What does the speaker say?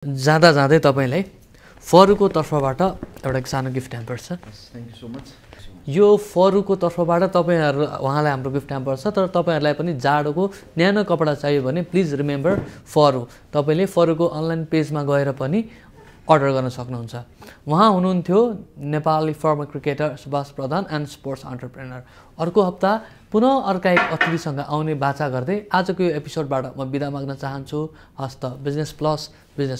जाँदा जाँदै तपाईँलाई फरुको तर्फबाट एउटा सानो गिफ्ट ह्याम्पर छ थ्याङ्क यू सो मच यो फरुको तर्फबाट तपाईँहरू उहाँलाई हाम्रो गिफ्ट ह्याम्पर छ तर तपाईँहरूलाई पनि जाडोको न्यानो कपडा चाहियो भने प्लिज रिमेम्बर फरु तपाईँले फरुको अनलाइन पेजमा गएर पनि अर्डर गर्न सक्नुहुन्छ उहाँ हुनुहुन्थ्यो Nepali former cricketer Subhash Pradhan and sports entrepreneur अर्को हप्ता पुनः अर्का एक अतिथिसँग आउने बाचा गर्दै आजको यो एपिसोडबाट म बिदा माग्न चाहन्छु हस्त बिजनेस प्लस बिजनेस